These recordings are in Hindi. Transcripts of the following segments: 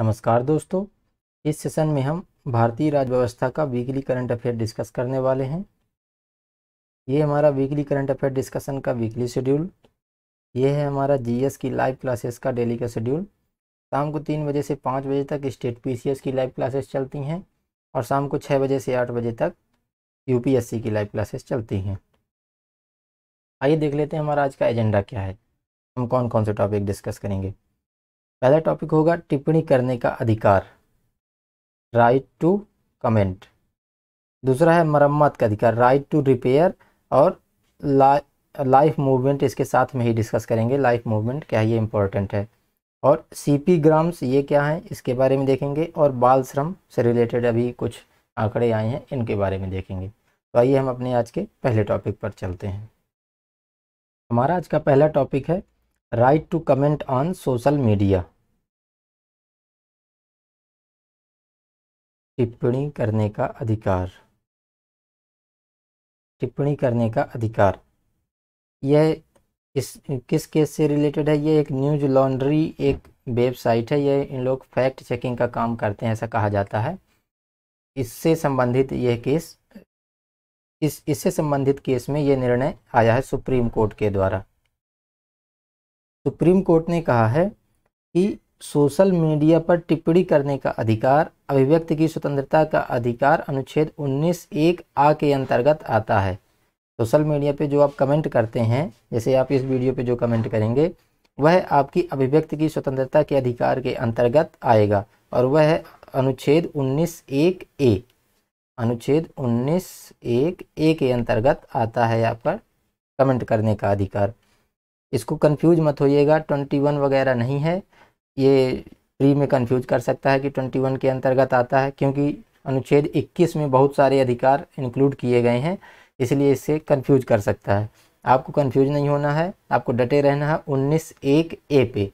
नमस्कार दोस्तों इस सेशन में हम भारतीय राज्य व्यवस्था का वीकली करंट अफेयर डिस्कस करने वाले हैं ये हमारा वीकली करंट अफेयर डिस्कशन का वीकली शेड्यूल ये है हमारा जीएस की लाइव क्लासेस का डेली का शेड्यूल शाम को तीन बजे से पाँच बजे तक स्टेट पीसीएस की लाइव क्लासेस चलती हैं और शाम को छः बजे से आठ बजे तक यू की लाइव क्लासेस चलती हैं आइए देख लेते हैं हमारा आज का एजेंडा क्या है हम कौन कौन से टॉपिक डिस्कस करेंगे पहला टॉपिक होगा टिप्पणी करने का अधिकार राइट टू कमेंट दूसरा है मरम्मत का अधिकार राइट टू रिपेयर और ला, लाइफ मूवमेंट इसके साथ में ही डिस्कस करेंगे लाइफ मूवमेंट क्या ये इम्पोर्टेंट है और सीपी ग्राम्स ये क्या है इसके बारे में देखेंगे और बाल श्रम से रिलेटेड अभी कुछ आंकड़े आए हैं इनके बारे में देखेंगे तो आइए हम अपने आज के पहले टॉपिक पर चलते हैं हमारा आज का पहला टॉपिक है right to comment on social media टिप्पणी करने का अधिकार टिप्पणी करने का अधिकार यह इस किस केस से रिलेटेड है यह एक न्यूज लॉन्ड्री एक वेबसाइट है यह इन लोग फैक्ट चेकिंग का काम करते हैं ऐसा कहा जाता है इससे संबंधित यह केस इस इससे संबंधित केस में यह निर्णय आया है सुप्रीम कोर्ट के द्वारा सुप्रीम कोर्ट ने कहा है कि सोशल मीडिया पर टिप्पणी करने का अधिकार अभिव्यक्ति की स्वतंत्रता का अधिकार अनुच्छेद 19 एक आ के अंतर्गत आता है सोशल मीडिया पे जो आप कमेंट करते हैं जैसे आप इस वीडियो पे जो कमेंट करेंगे वह आपकी अभिव्यक्ति की स्वतंत्रता के अधिकार के अंतर्गत आएगा और वह अनुच्छेद उन्नीस एक ए अनुच्छेद उन्नीस एक ए के अंतर्गत आता है यहाँ पर कमेंट करने का अधिकार इसको कंफ्यूज मत होइएगा ट्वेंटी वन वगैरह नहीं है ये प्री में कंफ्यूज कर सकता है कि ट्वेंटी वन के अंतर्गत आता है क्योंकि अनुच्छेद इक्कीस में बहुत सारे अधिकार इंक्लूड किए गए हैं इसलिए इससे कंफ्यूज कर सकता है आपको कंफ्यूज नहीं होना है आपको डटे रहना है उन्नीस एक ए पे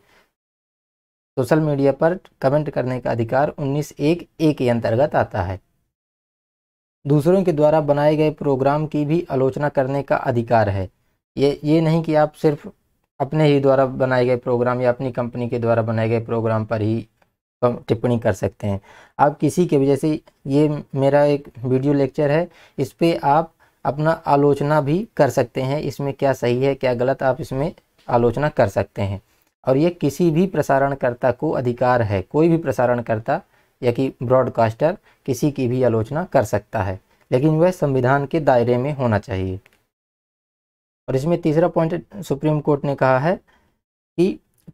सोशल मीडिया पर कमेंट करने का अधिकार उन्नीस एक ए के अंतर्गत आता है दूसरों के द्वारा बनाए गए प्रोग्राम की भी आलोचना करने का अधिकार है ये ये नहीं कि आप सिर्फ अपने ही द्वारा बनाए गए प्रोग्राम या अपनी कंपनी के द्वारा बनाए गए प्रोग्राम पर ही टिप्पणी कर सकते हैं आप किसी के भी जैसे ये मेरा एक वीडियो लेक्चर है इस पर आप अपना आलोचना भी कर सकते हैं इसमें क्या सही है क्या गलत आप इसमें आलोचना कर सकते हैं और ये किसी भी प्रसारणकर्ता को अधिकार है कोई भी प्रसारणकर्ता या कि ब्रॉडकास्टर किसी की भी आलोचना कर सकता है लेकिन वह संविधान के दायरे में होना चाहिए और इसमें तीसरा पॉइंट सुप्रीम कोर्ट ने कहा है कि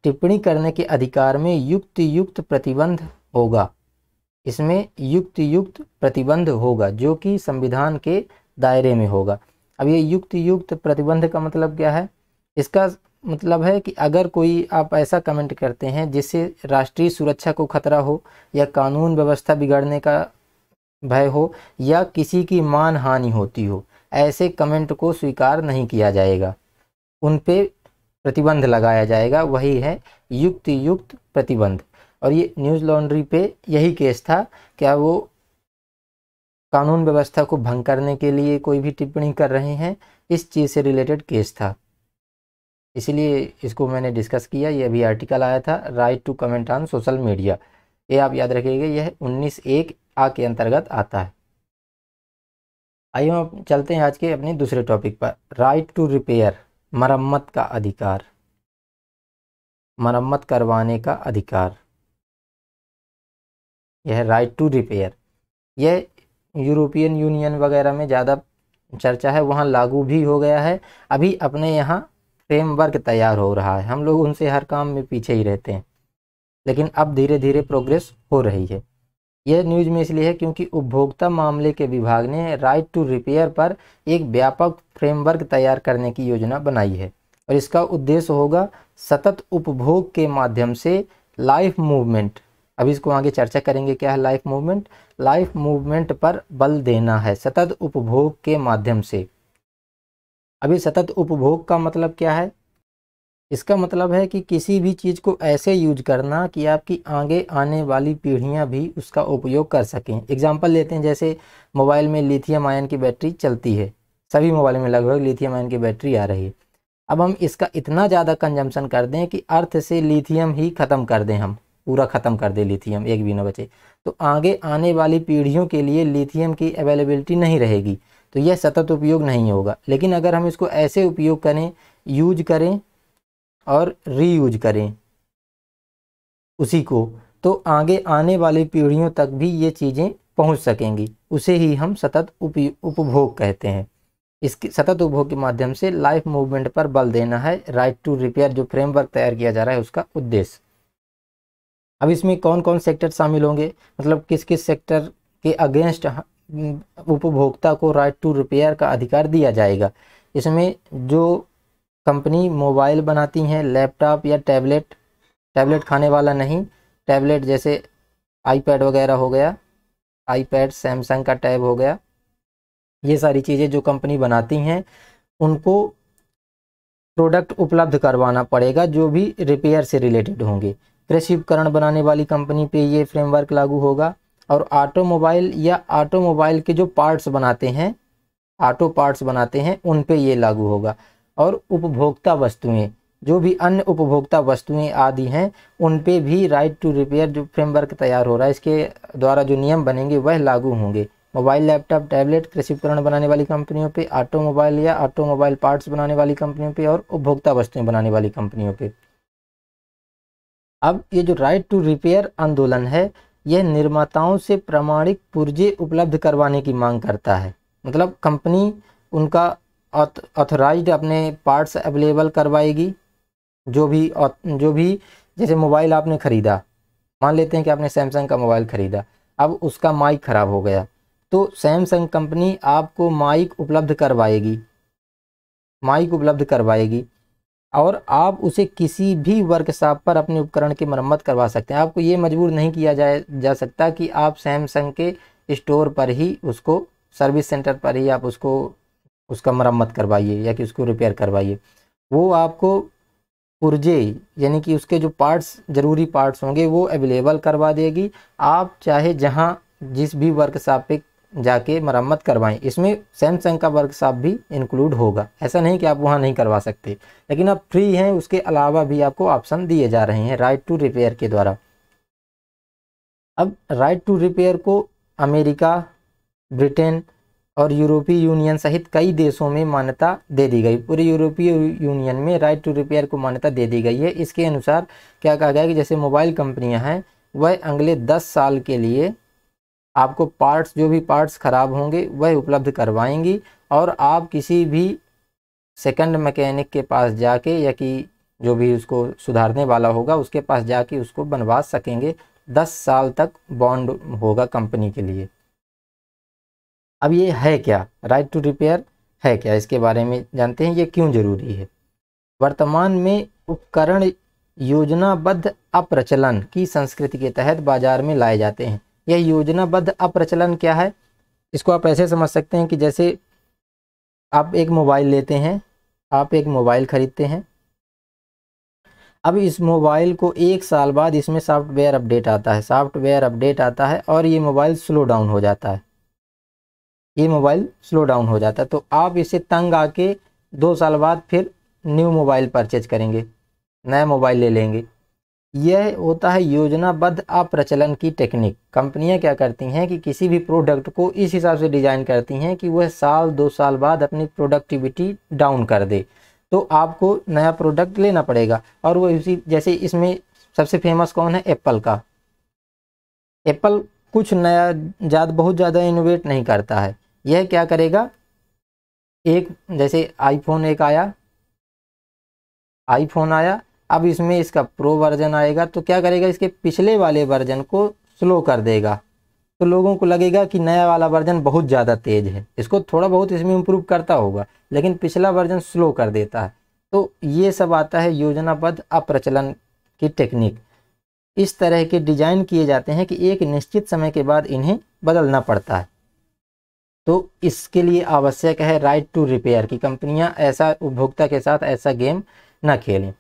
टिप्पणी करने के अधिकार में युक्त युक्त प्रतिबंध होगा इसमें युक्त युक्त प्रतिबंध होगा जो कि संविधान के दायरे में होगा अब ये युक्त युक्त प्रतिबंध का मतलब क्या है इसका मतलब है कि अगर कोई आप ऐसा कमेंट करते हैं जिससे राष्ट्रीय सुरक्षा को खतरा हो या कानून व्यवस्था बिगड़ने का भय हो या किसी की मान हानि होती हो ऐसे कमेंट को स्वीकार नहीं किया जाएगा उन पे प्रतिबंध लगाया जाएगा वही है युक्त युक्त प्रतिबंध और ये न्यूज़ लॉन्ड्री पे यही केस था क्या वो कानून व्यवस्था को भंग करने के लिए कोई भी टिप्पणी कर रहे हैं इस चीज़ से रिलेटेड केस था इसलिए इसको मैंने डिस्कस किया ये अभी आर्टिकल आया था right to comment on social media ये आप याद रखिएगा यह उन्नीस एक आ के अंतर्गत आता है आइए हम चलते हैं आज के अपने दूसरे टॉपिक पर राइट टू रिपेयर मरम्मत का अधिकार मरम्मत करवाने का अधिकार यह राइट टू रिपेयर यह यूरोपियन यूनियन वगैरह में ज़्यादा चर्चा है वहाँ लागू भी हो गया है अभी अपने यहाँ फ्रेमवर्क तैयार हो रहा है हम लोग उनसे हर काम में पीछे ही रहते हैं लेकिन अब धीरे धीरे प्रोग्रेस हो रही है यह न्यूज में इसलिए है क्योंकि उपभोक्ता मामले के विभाग ने राइट टू रिपेयर पर एक व्यापक फ्रेमवर्क तैयार करने की योजना बनाई है और इसका उद्देश्य होगा सतत उपभोग के माध्यम से लाइफ मूवमेंट अभी इसको आगे चर्चा करेंगे क्या है लाइफ मूवमेंट लाइफ मूवमेंट पर बल देना है सतत उपभोग के माध्यम से अभी सतत उपभोग का मतलब क्या है इसका मतलब है कि किसी भी चीज़ को ऐसे यूज करना कि आपकी आगे आने वाली पीढ़ियां भी उसका उपयोग कर सकें एग्जांपल लेते हैं जैसे मोबाइल में लिथियम आयन की बैटरी चलती है सभी मोबाइल में लगभग लिथियम आयन की बैटरी आ रही है अब हम इसका इतना ज़्यादा कंजम्पशन कर दें कि अर्थ से लिथियम ही ख़त्म कर दें हम पूरा ख़त्म कर दें लिथियम एक भी ना बचे तो आगे आने वाली पीढ़ियों के लिए लिथियम की अवेलेबिलिटी नहीं रहेगी तो यह सतत उपयोग नहीं होगा लेकिन अगर हम इसको ऐसे उपयोग करें यूज करें और रीयूज करें उसी को तो आगे आने वाली पीढ़ियों तक भी ये चीज़ें पहुंच सकेंगी उसे ही हम सतत उपभोग कहते हैं इसके सतत उपभोग के माध्यम से लाइफ मूवमेंट पर बल देना है राइट टू रिपेयर जो फ्रेमवर्क तैयार किया जा रहा है उसका उद्देश्य अब इसमें कौन कौन सेक्टर शामिल होंगे मतलब किस किस सेक्टर के अगेंस्ट उपभोक्ता को राइट टू रिपेयर का अधिकार दिया जाएगा इसमें जो कंपनी मोबाइल बनाती हैं लैपटॉप या टैबलेट टैबलेट खाने वाला नहीं टैबलेट जैसे आईपैड वगैरह हो गया आईपैड सैमसंग का टैब हो गया ये सारी चीज़ें जो कंपनी बनाती हैं उनको प्रोडक्ट उपलब्ध करवाना पड़ेगा जो भी रिपेयर से रिलेटेड होंगे कृषि उपकरण बनाने वाली कंपनी पे ये फ्रेमवर्क लागू होगा और ऑटोमोबाइल या ऑटोमोबाइल के जो पार्ट्स बनाते हैं ऑटो पार्ट्स बनाते हैं उन पे ये लागू होगा और उपभोक्ता वस्तुएं जो भी अन्य उपभोक्ता वस्तुएं आदि हैं उन पे भी राइट टू रिपेयर जो फ्रेमवर्क तैयार हो रहा है इसके द्वारा जो नियम बनेंगे वह लागू होंगे मोबाइल लैपटॉप टैबलेट कृषि उपकरण बनाने वाली कंपनियों पे ऑटोमोबाइल या ऑटोमोबाइल पार्ट्स बनाने वाली कंपनियों पे और उपभोक्ता वस्तुएं बनाने वाली कंपनियों पे अब ये जो राइट टू रिपेयर आंदोलन है यह निर्माताओं से प्रमाणिक पुर्जे उपलब्ध करवाने की मांग करता है मतलब कंपनी उनका ऑथराइज अपने पार्ट्स अवेलेबल करवाएगी जो भी जो भी जैसे मोबाइल आपने ख़रीदा मान लेते हैं कि आपने सैमसंग का मोबाइल ख़रीदा अब उसका माइक ख़राब हो गया तो सैमसंग कंपनी आपको माइक उपलब्ध करवाएगी माइक उपलब्ध करवाएगी और आप उसे किसी भी वर्कशॉप पर अपने उपकरण की मरम्मत करवा सकते हैं आपको ये मजबूर नहीं किया जाए जा सकता कि आप सैमसंग के स्टोर पर ही उसको सर्विस सेंटर पर ही आप उसको उसका मरम्मत करवाइए या कि उसको रिपेयर करवाइए वो आपको पुर्जे यानी कि उसके जो पार्ट्स ज़रूरी पार्ट्स होंगे वो अवेलेबल करवा देगी आप चाहे जहाँ जिस भी वर्कशॉप पे जाके मरम्मत करवाएं इसमें सैमसंग का वर्कशॉप भी इंक्लूड होगा ऐसा नहीं कि आप वहाँ नहीं करवा सकते लेकिन आप फ्री हैं उसके अलावा भी आपको ऑप्शन दिए जा रहे हैं राइट टू रिपेयर के द्वारा अब राइट टू रिपेयर को अमेरिका ब्रिटेन और यूरोपीय यूनियन सहित कई देशों में मान्यता दे दी गई पूरे यूरोपीय यूनियन में राइट टू रिपेयर को मान्यता दे दी गई है इसके अनुसार क्या कहा गया कि जैसे मोबाइल कंपनियां हैं वह अगले दस साल के लिए आपको पार्ट्स जो भी पार्ट्स ख़राब होंगे वह उपलब्ध करवाएंगी और आप किसी भी सेकेंड मैकेनिक के पास जाके या कि जो भी उसको सुधारने वाला होगा उसके पास जाके उसको बनवा सकेंगे दस साल तक बॉन्ड होगा कंपनी के लिए अब ये है क्या राइट टू रिपेयर है क्या इसके बारे में जानते हैं ये क्यों जरूरी है वर्तमान में उपकरण योजनाबद्ध अप्रचलन की संस्कृति के तहत बाजार में लाए जाते हैं यह योजनाबद्ध अप्रचलन क्या है इसको आप ऐसे समझ सकते हैं कि जैसे आप एक मोबाइल लेते हैं आप एक मोबाइल ख़रीदते हैं अब इस मोबाइल को एक साल बाद इसमें सॉफ्टवेयर अपडेट आता है सॉफ्टवेयर अपडेट आता है और ये मोबाइल स्लो डाउन हो जाता है ये मोबाइल स्लो डाउन हो जाता है तो आप इसे तंग आके दो साल बाद फिर न्यू मोबाइल परचेज करेंगे नया मोबाइल ले लेंगे यह होता है योजनाबद्ध अप्रचलन की टेक्निक कंपनियां क्या करती हैं कि किसी भी प्रोडक्ट को इस हिसाब से डिज़ाइन करती हैं कि वह साल दो साल बाद अपनी प्रोडक्टिविटी डाउन कर दे तो आपको नया प्रोडक्ट लेना पड़ेगा और वह उसी जैसे इसमें सबसे फेमस कौन है एप्पल का एप्पल कुछ नया ज़्यादा बहुत ज़्यादा इनोवेट नहीं करता है यह क्या करेगा एक जैसे आईफोन एक आया आईफोन आया अब इसमें इसका प्रो वर्जन आएगा तो क्या करेगा इसके पिछले वाले वर्जन को स्लो कर देगा तो लोगों को लगेगा कि नया वाला वर्जन बहुत ज़्यादा तेज़ है इसको थोड़ा बहुत इसमें इम्प्रूव करता होगा लेकिन पिछला वर्जन स्लो कर देता है तो ये सब आता है योजनाबद्ध अप्रचलन की टेक्निक इस तरह के डिज़ाइन किए जाते हैं कि एक निश्चित समय के बाद इन्हें बदलना पड़ता है तो इसके लिए आवश्यक है राइट टू रिपेयर कि कंपनियां ऐसा उपभोक्ता के साथ ऐसा गेम ना खेलें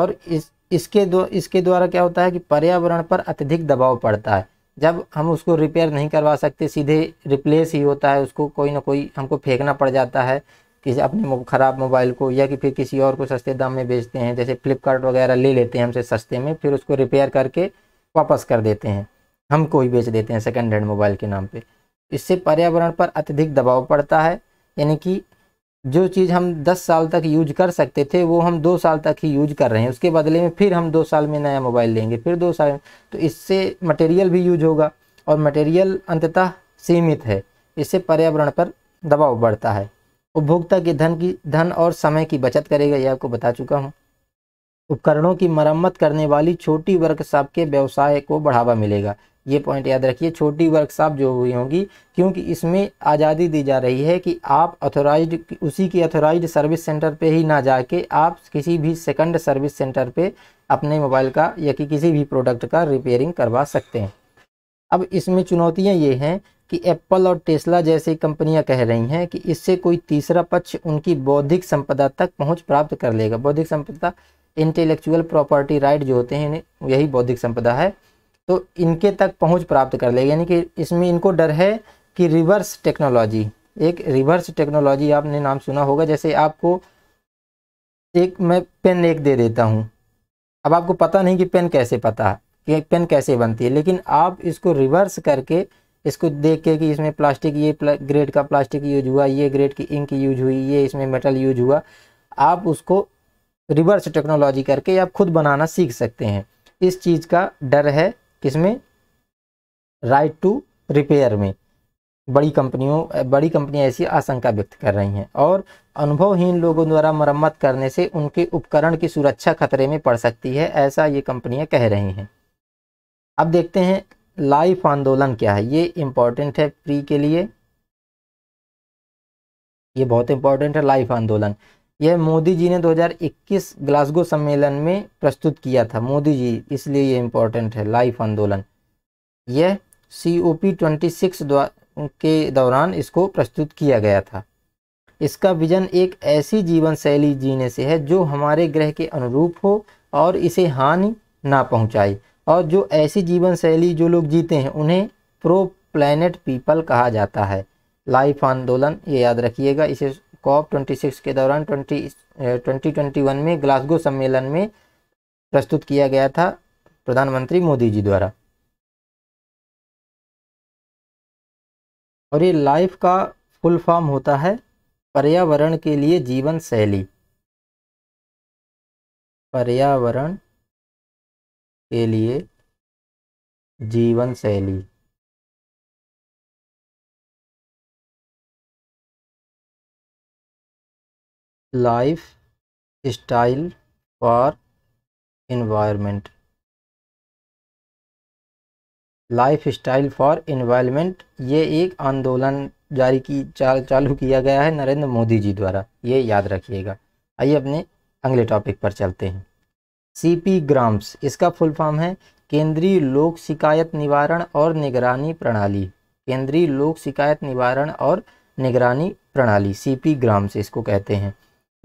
और इस इसके दो इसके द्वारा क्या होता है कि पर्यावरण पर अत्यधिक दबाव पड़ता है जब हम उसको रिपेयर नहीं करवा सकते सीधे रिप्लेस ही होता है उसको कोई ना कोई हमको फेंकना पड़ जाता है किसी अपने ख़राब मोबाइल को या कि फिर किसी और को सस्ते दाम में बेचते हैं जैसे फ्लिपकार्ट वगैरह ले लेते हैं हमसे सस्ते में फिर उसको रिपेयर करके वापस कर देते हैं हमको ही बेच देते हैं सेकेंड हैंड मोबाइल के नाम पर इससे पर्यावरण पर अत्यधिक दबाव पड़ता है यानी कि जो चीज़ हम 10 साल तक यूज कर सकते थे वो हम दो साल तक ही यूज कर रहे हैं उसके बदले में फिर हम दो साल में नया मोबाइल लेंगे फिर दो साल तो इससे मटेरियल भी यूज होगा और मटेरियल अंततः सीमित है इससे पर्यावरण पर दबाव बढ़ता है उपभोक्ता के धन की धन और समय की बचत करेगा यह आपको बता चुका हूँ उपकरणों की मरम्मत करने वाली छोटी वर्कशॉप के व्यवसाय को बढ़ावा मिलेगा ये पॉइंट याद रखिए छोटी वर्कशॉप जो हुई होंगी क्योंकि इसमें आज़ादी दी जा रही है कि आप ऑथोराइज उसी के अथोराइज सर्विस सेंटर पे ही ना जाके आप किसी भी सेकंड सर्विस सेंटर पे अपने मोबाइल का या कि किसी भी प्रोडक्ट का रिपेयरिंग करवा सकते हैं अब इसमें चुनौतियाँ ये हैं कि एप्पल और टेस्ला जैसी कंपनियाँ कह रही हैं कि इससे कोई तीसरा पक्ष उनकी बौद्धिक संपदा तक पहुँच प्राप्त कर लेगा बौद्धिक संपदा इंटेलेक्चुअल प्रॉपर्टी राइट जो होते हैं यही बौद्धिक संपदा है तो इनके तक पहुंच प्राप्त कर लेगा यानी कि इसमें इनको डर है कि रिवर्स टेक्नोलॉजी एक रिवर्स टेक्नोलॉजी आपने नाम सुना होगा जैसे आपको एक मैं पेन एक दे देता हूँ अब आपको पता नहीं कि पेन कैसे पता कि पेन कैसे बनती है लेकिन आप इसको रिवर्स करके इसको देख के कि इसमें प्लास्टिक ये प्ला, ग्रेड का प्लास्टिक यूज हुआ ये ग्रेड की इंक यूज हुई ये इसमें मेटल यूज हुआ आप उसको रिवर्स टेक्नोलॉजी करके आप खुद बनाना सीख सकते हैं इस चीज़ का डर है किसमें राइट टू रिपेयर में बड़ी कंपनियों बड़ी कंपनियां ऐसी आशंका व्यक्त कर रही हैं और अनुभवहीन लोगों द्वारा मरम्मत करने से उनके उपकरण की सुरक्षा खतरे में पड़ सकती है ऐसा ये कंपनियां कह रही हैं अब देखते हैं लाइफ आंदोलन क्या है ये इम्पोर्टेंट है प्री के लिए ये बहुत इंपॉर्टेंट है लाइफ आंदोलन यह मोदी जी ने 2021 ग्लासगो सम्मेलन में प्रस्तुत किया था मोदी जी इसलिए ये इम्पोर्टेंट है लाइफ आंदोलन यह C O P twenty six के दौरान इसको प्रस्तुत किया गया था इसका विजन एक ऐसी जीवन शैली जीने से है जो हमारे ग्रह के अनुरूप हो और इसे हानि ना पहुंचाए और जो ऐसी जीवन शैली जो लोग जीते हैं उन्हें प्रो प्लैनेट पीपल कहा जाता है लाइफ आंदोलन ये याद रखिएगा इसे कॉप ट्वेंटी के दौरान ट्वेंटी 2021 में ग्लासगो सम्मेलन में प्रस्तुत किया गया था प्रधानमंत्री मोदी जी द्वारा और ये लाइफ का फुल फॉर्म होता है पर्यावरण के लिए जीवन शैली पर्यावरण के लिए जीवन शैली lifestyle for environment lifestyle for environment ये एक आंदोलन जारी की चाल चालू किया गया है नरेंद्र मोदी जी द्वारा ये याद रखिएगा आइए अपने अगले टॉपिक पर चलते हैं सीपी ग्राम्स इसका फुल फॉर्म है केंद्रीय लोक शिकायत निवारण और निगरानी प्रणाली केंद्रीय लोक शिकायत निवारण और निगरानी प्रणाली सीपी ग्राम्स इसको कहते हैं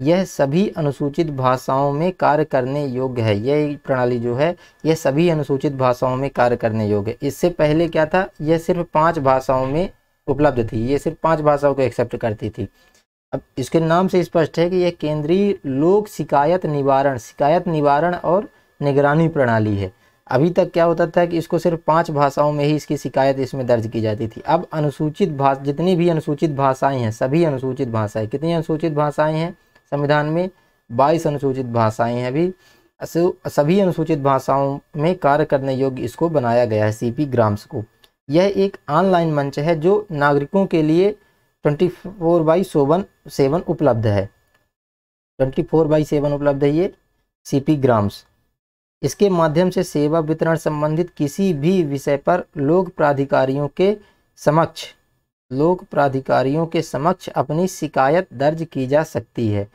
यह सभी अनुसूचित भाषाओं में कार्य करने योग्य है यह प्रणाली जो है यह सभी अनुसूचित भाषाओं में कार्य करने योग्य है इससे पहले क्या था यह सिर्फ पांच भाषाओं में उपलब्ध थी ये सिर्फ पांच भाषाओं को एक्सेप्ट करती थी अब इसके नाम से स्पष्ट है कि यह केंद्रीय लोक शिकायत निवारण शिकायत निवारण और निगरानी प्रणाली है अभी तक क्या होता था कि इसको सिर्फ पांच भाषाओं में ही इसकी शिकायत इसमें दर्ज की जाती थी अब अनुसूचित भाषा जितनी भी अनुसूचित भाषाएं हैं सभी अनुसूचित भाषाएं कितनी अनुसूचित भाषाएं हैं संविधान में बाईस अनुसूचित भाषाएं हैं अभी सभी अनुसूचित भाषाओं में कार्य करने योग्य इसको बनाया गया है सीपी ग्राम्स को यह एक ऑनलाइन मंच है जो नागरिकों के लिए twenty four by seven seven उपलब्ध है ट्वेंटी फोर बाई सेवन उपलब्ध है ये सीपी ग्राम्स इसके माध्यम से सेवा वितरण संबंधित किसी भी विषय पर लोक प्राधिकारियों के समक्ष लोक प्राधिकारियों के समक्ष अपनी शिकायत दर्ज की जा सकती है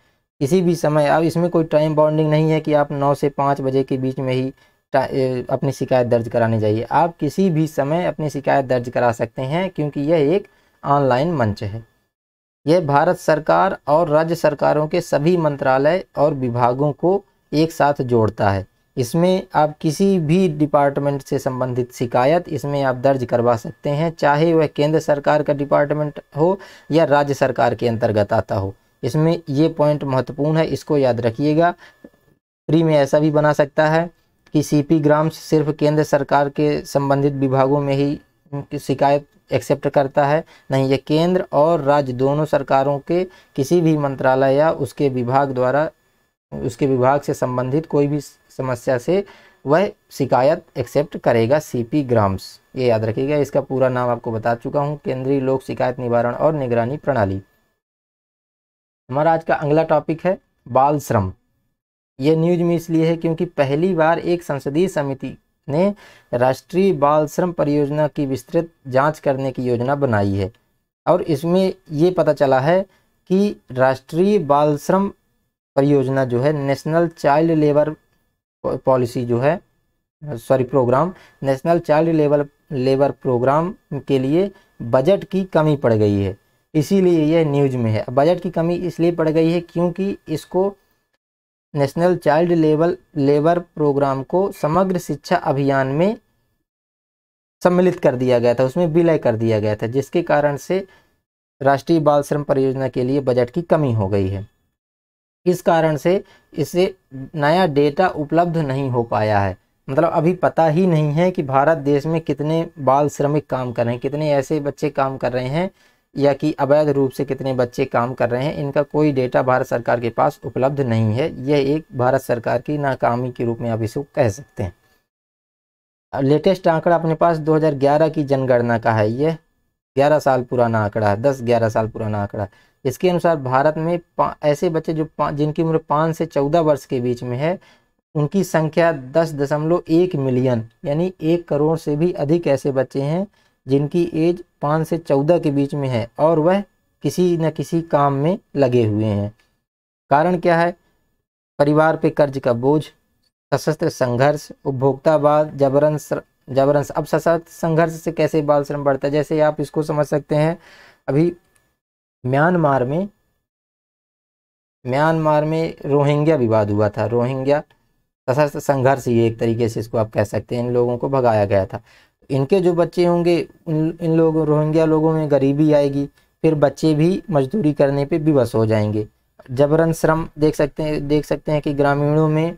किसी भी समय अब इसमें कोई टाइम बाउंडिंग नहीं है कि आप नौ से पाँच बजे के बीच में ही अपनी शिकायत दर्ज करानी जाइए आप किसी भी समय अपनी शिकायत दर्ज करा सकते हैं क्योंकि यह एक ऑनलाइन मंच है यह भारत सरकार और राज्य सरकारों के सभी मंत्रालय और विभागों को एक साथ जोड़ता है इसमें आप किसी भी डिपार्टमेंट से संबंधित शिकायत इसमें आप दर्ज करवा सकते हैं चाहे वह केंद्र सरकार का डिपार्टमेंट हो या राज्य सरकार के अंतर्गत आता हो इसमें ये पॉइंट महत्वपूर्ण है इसको याद रखिएगा फ्री में ऐसा भी बना सकता है कि सीपी ग्राम्स सिर्फ केंद्र सरकार के संबंधित विभागों में ही शिकायत एक्सेप्ट करता है नहीं ये केंद्र और राज्य दोनों सरकारों के किसी भी मंत्रालय या उसके विभाग द्वारा उसके विभाग से संबंधित कोई भी समस्या से वह शिकायत एक्सेप्ट करेगा सीपी ग्राम्स ये याद रखिएगा इसका पूरा नाम आपको बता चुका हूँ केंद्रीय लोक शिकायत निवारण और निगरानी प्रणाली हमारा आज का अगला टॉपिक है बाल श्रम ये न्यूज में इसलिए है क्योंकि पहली बार एक संसदीय समिति ने राष्ट्रीय बाल श्रम परियोजना की विस्तृत जांच करने की योजना बनाई है और इसमें ये पता चला है कि राष्ट्रीय बाल श्रम परियोजना जो है नेशनल चाइल्ड लेबर पॉलिसी जो है sorry programme national child labour labour programme के लिए बजट की कमी पड़ गई है इसीलिए यह न्यूज में है बजट की कमी इसलिए पड़ गई है क्योंकि इसको national child level labour programme को समग्र शिक्षा अभियान में सम्मिलित कर दिया गया था उसमें विलय कर दिया गया था जिसके कारण से राष्ट्रीय बाल श्रम परियोजना के लिए बजट की कमी हो गई है इस कारण से इसे नया डेटा उपलब्ध नहीं हो पाया है मतलब अभी पता ही नहीं है कि भारत देश में कितने बाल श्रमिक काम कर रहे हैं कितने ऐसे बच्चे काम कर रहे हैं या कि अवैध रूप से कितने बच्चे काम कर रहे हैं इनका कोई डेटा भारत सरकार के पास उपलब्ध नहीं है यह एक भारत सरकार की नाकामी के रूप में आप इसको कह सकते हैं लेटेस्ट आंकड़ा अपने पास 2011 की जनगणना का है यह 11 साल पुराना आंकड़ा है 10-11 साल पुराना आंकड़ा इसके अनुसार भारत में ऐसे बच्चे जो जिनकी उम्र पाँच से चौदह वर्ष के बीच में है उनकी संख्या दस दशमलव एक मिलियन यानी एक करोड़ से भी अधिक ऐसे बच्चे हैं जिनकी एज पाँच से चौदह के बीच में है और वह किसी न किसी काम में लगे हुए हैं कारण क्या है परिवार पे कर्ज का बोझ सशस्त्र संघर्ष उपभोक्तावाद जबरन जबरन अब सशस्त्र संघर्ष से कैसे बाल श्रम बढ़ता है जैसे आप इसको समझ सकते हैं अभी म्यांमार में म्यांमार में रोहिंग्या विवाद हुआ था रोहिंग्या सशस्त्र संघर्ष ये एक तरीके से इसको आप कह सकते हैं इन लोगों को भगाया गया था इनके जो बच्चे होंगे उन इन लोगों रोहिंग्या लोगों में गरीबी आएगी फिर बच्चे भी मजदूरी करने पे विवश हो जाएंगे जबरन श्रम देख सकते हैं देख सकते हैं कि ग्रामीणों में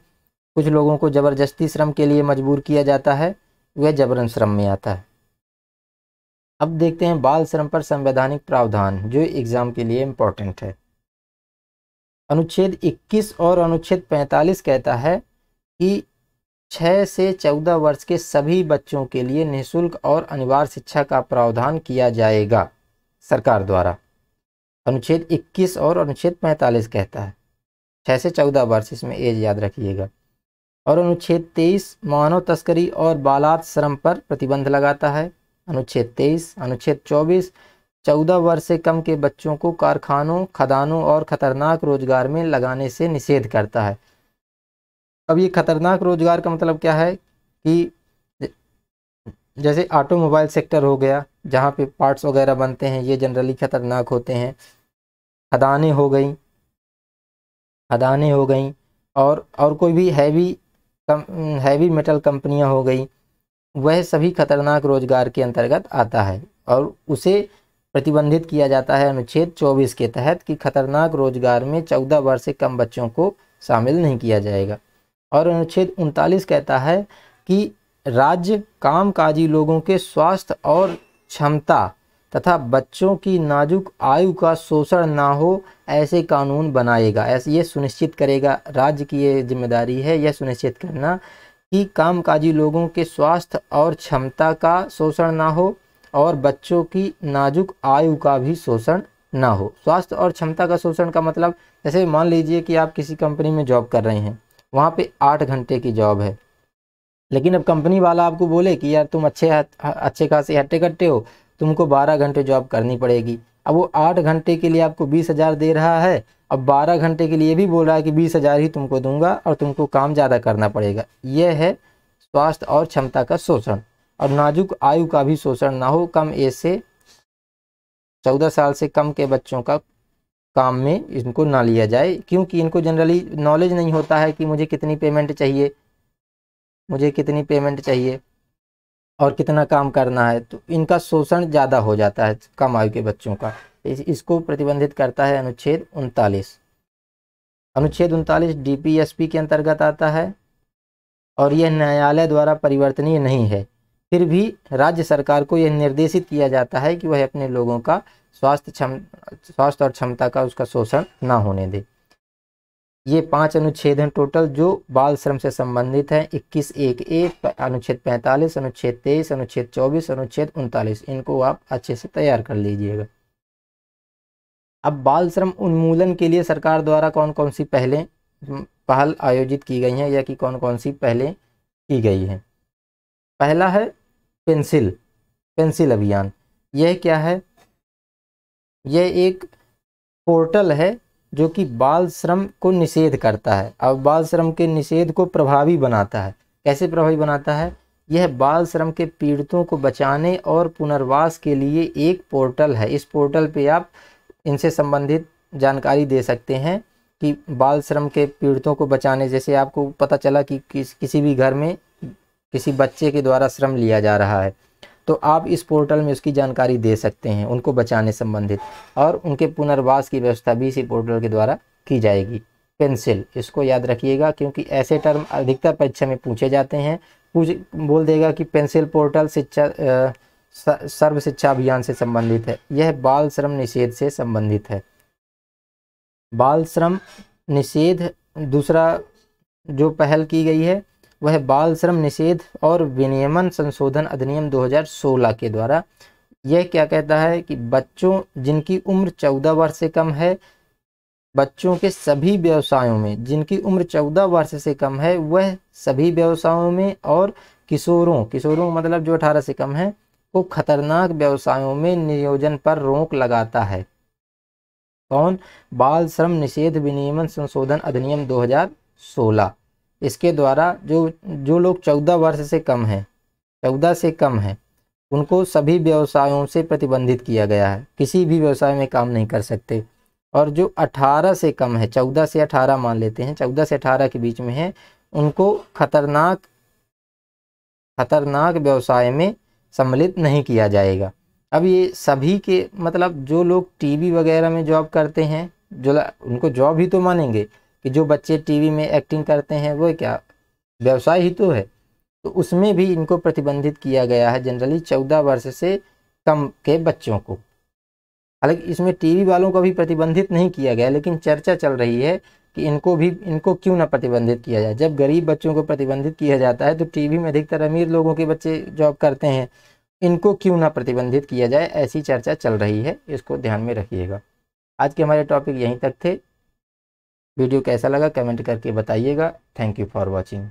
कुछ लोगों को ज़बरदस्ती श्रम के लिए मजबूर किया जाता है वह जबरन श्रम में आता है अब देखते हैं बाल श्रम पर संवैधानिक प्रावधान जो एग्ज़ाम के लिए इम्पोर्टेंट है अनुच्छेद 21 और अनुच्छेद 45 कहता है कि छः से चौदह वर्ष के सभी बच्चों के लिए निःशुल्क और अनिवार्य शिक्षा का प्रावधान किया जाएगा सरकार द्वारा अनुच्छेद 21 और अनुच्छेद 45 कहता है छः से चौदह वर्ष इसमें एज याद रखिएगा और अनुच्छेद 23 मानव तस्करी और बालात श्रम पर प्रतिबंध लगाता है अनुच्छेद 23 अनुच्छेद 24 चौदह वर्ष से कम के बच्चों को कारखानों खदानों और खतरनाक रोजगार में लगाने से निषेध करता है अब ये खतरनाक रोजगार का मतलब क्या है कि जैसे ऑटोमोबाइल सेक्टर हो गया जहाँ पे पार्ट्स वगैरह बनते हैं ये जनरली ख़तरनाक होते हैं खदानें हो गई खदानें हो गई और और कोई भी हैवी कम हैवी मेटल कंपनियां हो गई वह सभी खतरनाक रोजगार के अंतर्गत आता है और उसे प्रतिबंधित किया जाता है अनुच्छेद 24 के तहत कि खतरनाक रोजगार में 14 वर्ष से कम बच्चों को शामिल नहीं किया जाएगा और अनुच्छेद उनतालीस कहता है कि राज्य कामकाजी लोगों के स्वास्थ्य और क्षमता तथा बच्चों की नाजुक आयु का शोषण ना हो ऐसे कानून बनाएगा ऐसे ये सुनिश्चित करेगा राज्य की ये जिम्मेदारी है यह सुनिश्चित करना कि कामकाजी लोगों के स्वास्थ्य और क्षमता का शोषण ना हो और बच्चों की नाजुक आयु का भी शोषण ना हो स्वास्थ्य और क्षमता का शोषण का मतलब जैसे मान लीजिए कि आप किसी कंपनी में जॉब कर रहे हैं वहाँ पे आठ घंटे की जॉब है लेकिन अब कंपनी वाला आपको बोले कि यार तुम अच्छे अच्छे खासे हट्टे कट्टे हो तुमको बारह घंटे जॉब करनी पड़ेगी अब वो आठ घंटे के लिए आपको बीस हज़ार दे रहा है अब बारह घंटे के लिए भी बोल रहा है कि बीस हज़ार ही तुमको दूंगा और तुमको काम ज़्यादा करना पड़ेगा यह है स्वास्थ्य और क्षमता का शोषण और नाजुक आयु का भी शोषण ना हो कम एज से चौदह साल से कम के बच्चों का काम में इनको ना लिया जाए क्योंकि इनको जनरली नॉलेज नहीं होता है कि मुझे कितनी पेमेंट चाहिए मुझे कितनी पेमेंट चाहिए और कितना काम करना है तो इनका शोषण ज़्यादा हो जाता है कम आयु के बच्चों का इस, इसको प्रतिबंधित करता है अनुच्छेद उनतालीस अनुच्छेद उनतालीस डीपीएसपी के अंतर्गत आता है और यह न्यायालय द्वारा परिवर्तनीय नहीं है फिर भी राज्य सरकार को यह निर्देशित किया जाता है कि वह अपने लोगों का स्वास्थ्य क्षम स्वास्थ्य और क्षमता का उसका शोषण ना होने दे ये पांच अनुच्छेद हैं टोटल जो बाल श्रम से संबंधित हैं इक्कीस एक ए अनुच्छेद पैंतालीस अनुच्छेद तेईस अनुच्छेद चौबीस अनुच्छेद उनतालीस इनको आप अच्छे से तैयार कर लीजिएगा अब बाल श्रम उन्मूलन के लिए सरकार द्वारा कौन कौन सी पहले पहल आयोजित की गई हैं या कि कौन कौन सी पहले की गई हैं पहला है पेंसिल पेंसिल अभियान यह क्या है यह एक पोर्टल है जो कि बाल श्रम को निषेध करता है अब बाल श्रम के निषेध को प्रभावी बनाता है कैसे प्रभावी बनाता है यह बाल श्रम के पीड़ितों को बचाने और पुनर्वास के लिए एक पोर्टल है इस पोर्टल पे आप इनसे संबंधित जानकारी दे सकते हैं कि बाल श्रम के पीड़ितों को बचाने जैसे आपको पता चला कि किस किसी भी घर में किसी बच्चे के द्वारा श्रम लिया जा रहा है तो आप इस पोर्टल में उसकी जानकारी दे सकते हैं उनको बचाने संबंधित और उनके पुनर्वास की व्यवस्था भी इसी पोर्टल के द्वारा की जाएगी पेंसिल इसको याद रखिएगा क्योंकि ऐसे टर्म अधिकतर परीक्षा में पूछे जाते हैं पूछ बोल देगा कि पेंसिल पोर्टल शिक्षा सर्व शिक्षा अभियान से संबंधित है यह बाल श्रम निषेध से संबंधित है बाल श्रम निषेध दूसरा जो पहल की गई है वह बाल श्रम निषेध और विनियमन संशोधन अधिनियम 2016 के द्वारा यह क्या कहता है कि बच्चों जिनकी उम्र 14 वर्ष से कम है बच्चों के सभी व्यवसायों में जिनकी उम्र 14 वर्ष से कम है वह सभी व्यवसायों में और किशोरों किशोरों मतलब जो 18 से कम है को खतरनाक व्यवसायों में नियोजन पर रोक लगाता है कौन बाल श्रम निषेध विनियमन संशोधन अधिनियम 2016 इसके द्वारा जो जो लोग चौदह वर्ष से कम हैं चौदह से कम हैं उनको सभी व्यवसायों से प्रतिबंधित किया गया है किसी भी व्यवसाय में काम नहीं कर सकते और जो अठारह से कम है चौदह से अठारह मान लेते हैं चौदह से अठारह के बीच में है उनको खतरनाक खतरनाक व्यवसाय में सम्मिलित नहीं किया जाएगा अब ये सभी के मतलब जो लोग टीवी वगैरह में जॉब करते हैं जो उनको जॉब ही तो मानेंगे कि जो बच्चे टीवी में एक्टिंग करते हैं वो क्या व्यवसाय ही तो है तो उसमें भी इनको प्रतिबंधित किया गया है जनरली चौदह वर्ष से कम के बच्चों को हालांकि इसमें टीवी वालों को भी प्रतिबंधित नहीं किया गया लेकिन चर्चा चल रही है कि इनको भी इनको क्यों ना प्रतिबंधित किया जाए जब गरीब बच्चों को प्रतिबंधित किया जाता है तो टीवी में अधिकतर अमीर लोगों के बच्चे जॉब करते हैं इनको क्यों ना प्रतिबंधित किया जाए ऐसी चर्चा चल रही है इसको ध्यान में रखिएगा आज के हमारे टॉपिक यहीं तक थे वीडियो कैसा लगा कमेंट करके बताइएगा थैंक यू फॉर वॉचिंग